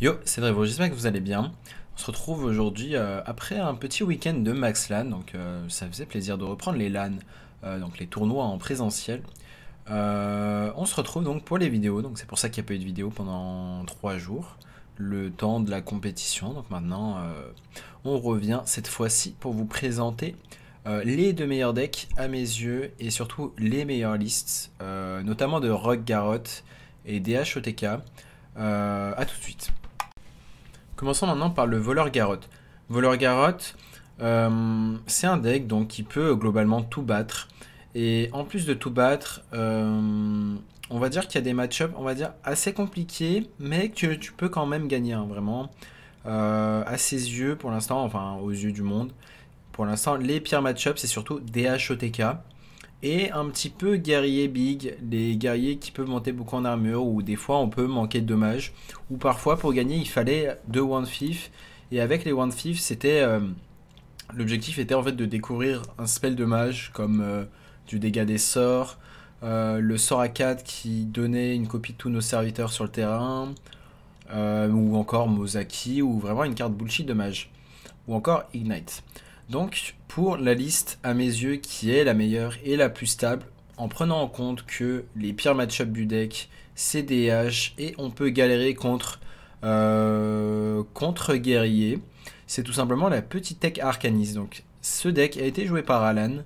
Yo, c'est Drevo, j'espère que vous allez bien. On se retrouve aujourd'hui euh, après un petit week-end de Max donc euh, ça faisait plaisir de reprendre les LAN, euh, donc les tournois en présentiel. on se retrouve donc pour les vidéos, donc c'est pour ça qu'il n'y a pas eu de vidéo pendant 3 jours, le temps de la compétition. Donc maintenant, on revient cette fois-ci pour vous présenter les deux meilleurs decks à mes yeux et surtout les meilleures listes, notamment de Rock Garotte et DHOTK. A tout de suite. Commençons maintenant par le voleur Garotte, Voleur garotte euh, c'est un deck donc, qui peut globalement tout battre. Et en plus de tout battre, euh, on va dire qu'il y a des match-ups, on va dire, assez compliqués, mais que tu peux quand même gagner, hein, vraiment. Euh, à ses yeux, pour l'instant, enfin aux yeux du monde, pour l'instant, les pires match-ups, c'est surtout DHOTK et un petit peu guerrier big, des guerriers qui peuvent monter beaucoup en armure, ou des fois on peut manquer de dommages, ou parfois pour gagner il fallait deux one fifth, et avec les one fifth c'était... Euh, l'objectif était en fait de découvrir un spell de mage, comme euh, du dégât des sorts, euh, le sort à 4 qui donnait une copie de tous nos serviteurs sur le terrain, ou encore Mozaki, ou vraiment une carte bullshit de mage, ou encore Ignite. Donc pour la liste, à mes yeux, qui est la meilleure et la plus stable, en prenant en compte que les pires matchups du deck, c'est DH, et on peut galérer contre, euh, contre guerrier, c'est tout simplement la petite tech Arcanis. Donc ce deck a été joué par Alan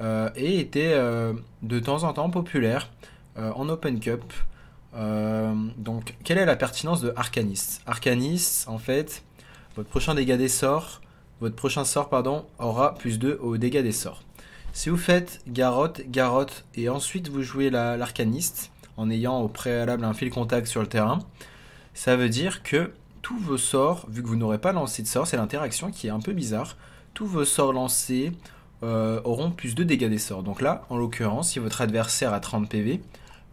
euh, et était euh, de temps en temps populaire en Open Cup. donc quelle est la pertinence de Arcanis Arcanis, en fait, votre prochain dégât des sorts votre prochain sort pardon, aura plus 2 au dégâts des sorts. Si vous faites garotte, garotte et ensuite vous jouez l'arcaniste en ayant au préalable un fil contact sur le terrain, ça veut dire que tous vos sorts, vu que vous n'aurez pas lancé de sort, c'est l'interaction qui est un peu bizarre, tous vos sorts lancés euh, auront plus 2 dégâts des sorts. Donc là, en l'occurrence, si votre adversaire a 30 PV,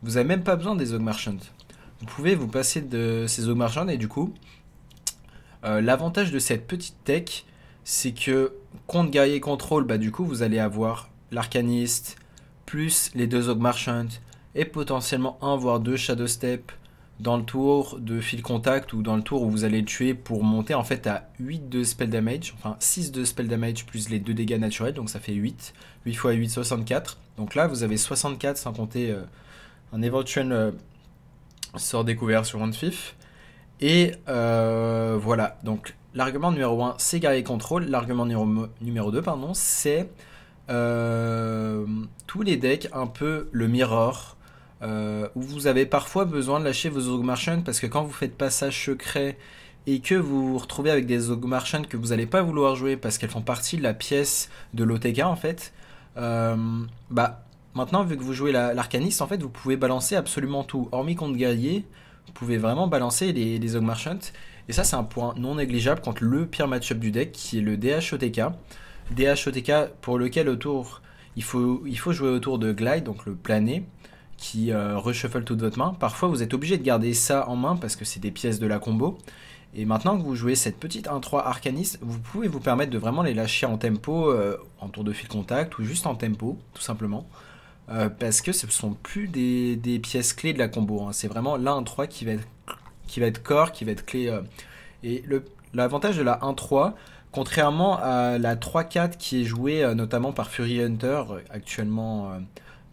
vous n'avez même pas besoin des Og Vous pouvez vous passer de ces Og et du coup, euh, l'avantage de cette petite tech, c'est que contre guerrier contrôle, bah, du coup, vous allez avoir l'arcaniste, plus les deux Og Marchant, et potentiellement un voire deux Shadow Step dans le tour de fil contact ou dans le tour où vous allez le tuer pour monter en fait à 8 de spell damage, enfin 6 de spell damage plus les deux dégâts naturels, donc ça fait 8. 8 x 8, 64. Donc là, vous avez 64 sans compter euh, un éventuel euh, sort découvert sur One Fif. Et euh, voilà, donc L'argument numéro 1, c'est garder contrôle. L'argument numéro, 2, pardon, c'est euh, tous les decks un peu le mirror, euh, où vous avez parfois besoin de lâcher vos Ogmarchand parce que quand vous faites passage secret et que vous vous retrouvez avec des Ogmarchand que vous n'allez pas vouloir jouer parce qu'elles font partie de la pièce de l'OTK en fait, euh, bah maintenant vu que vous jouez l'arcaniste en fait vous pouvez balancer absolument tout, hormis contre guerrier, vous pouvez vraiment balancer les, les et ça, c'est un point non négligeable contre le pire match-up du deck, qui est le DHOTK. DHOTK pour lequel autour, il faut, il faut jouer autour de Glide, donc le planer, qui euh, reshuffle toute votre main. Parfois, vous êtes obligé de garder ça en main parce que c'est des pièces de la combo. Et maintenant que vous jouez cette petite 1-3 Arcanis, vous pouvez vous permettre de vraiment les lâcher en tempo, euh, en tour de fil contact ou juste en tempo, tout simplement. Euh, parce que ce ne sont plus des, pièces clés de la combo. Hein. C'est vraiment l1 3 qui va être qui va être corps, qui va être clé. Euh. et et l'avantage de la 1-3, contrairement à la 3-4 qui est jouée euh, notamment par Fury Hunter, euh, actuellement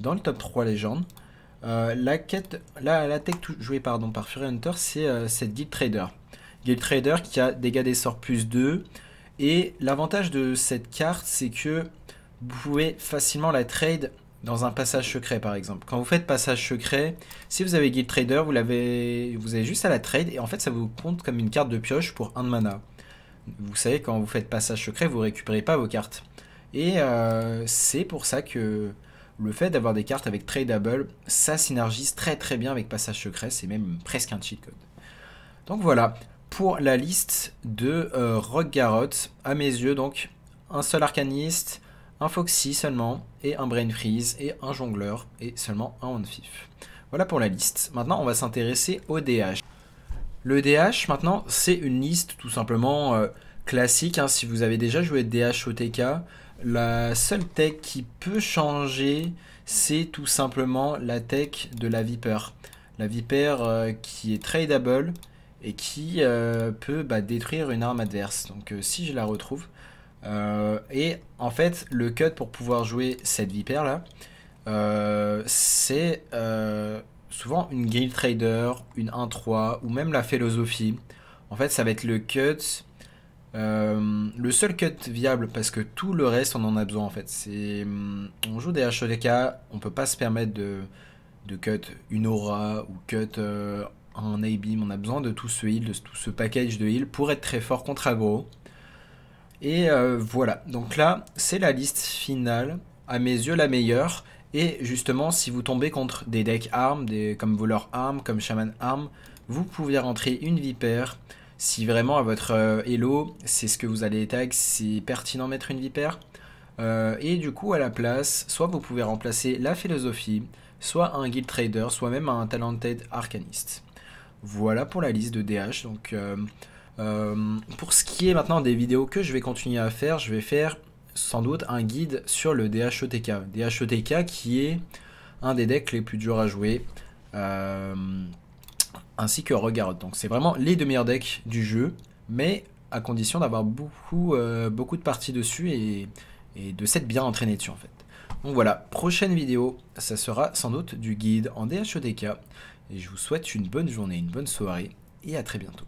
dans le top 3 légende, la, quête, la tech jouée pardon, par Fury Hunter, c'est cette Guild Trader. Guild Trader qui a dégâts des sorts plus 2. Et l'avantage de cette carte, c'est que vous pouvez facilement la trade dans un passage secret par exemple. Quand vous faites passage secret, si vous avez Guild Trader, vous l'avez, vous avez juste à la trade et en fait ça vous compte comme une carte de pioche pour un de mana. Vous savez quand vous faites passage secret, vous récupérez pas vos cartes. Et euh, c'est pour ça que le fait d'avoir des cartes avec tradable, ça synergise très très bien avec passage secret, c'est même presque un cheat code. Donc voilà pour la liste de euh, Rock à mes yeux donc un seul arcaniste, un Foxy seulement, et un Brain Freeze, et un Jongleur, et seulement un One Voilà pour la liste. Maintenant, on va s'intéresser au DH. Le DH, maintenant, c'est une liste tout simplement euh, classique. Hein. si vous avez déjà joué DH au TK, la seule tech qui peut changer, c'est tout simplement la tech de la Viper. La Viper euh, qui est tradable et qui euh, peut bah, détruire une arme adverse. Donc si je la retrouve, euh, et en fait, le cut pour pouvoir jouer cette vipère là, euh, c'est euh, souvent une guild trader, une 1-3 ou même la philosophie. En fait, ça va être le cut, le seul cut viable parce que tout le reste on en a besoin en fait. C'est, hum, on joue des HODK, e on peut pas se permettre de, de cut une aura ou cut un A-beam, on a besoin de tout ce heal, de tout ce package de heal pour être très fort contre aggro. Et euh, voilà, donc là, c'est la liste finale, à mes yeux la meilleure. Et justement, si vous tombez contre des decks armes, des, comme voleur armes, comme shaman armes, vous pouvez rentrer une vipère. Si vraiment à votre euh, elo, c'est ce que vous allez tag, c'est pertinent mettre une vipère. Euh, et du coup, à la place, soit vous pouvez remplacer la philosophie, soit un guild trader, soit même un talented arcaniste. Voilà pour la liste de DH. Donc, euh, pour ce qui est maintenant des vidéos que je vais continuer à faire, je vais faire sans doute un guide sur le DHETK. DHETK qui est un des decks les plus durs à jouer. Euh, ainsi que Regarde. Donc c'est vraiment les deux meilleurs decks du jeu, mais à condition d'avoir beaucoup, euh, beaucoup de parties dessus et, de s'être bien entraîné dessus en fait. Donc voilà, prochaine vidéo, ça sera sans doute du guide en DHETK. Et je vous souhaite une bonne journée, une bonne soirée et à très bientôt.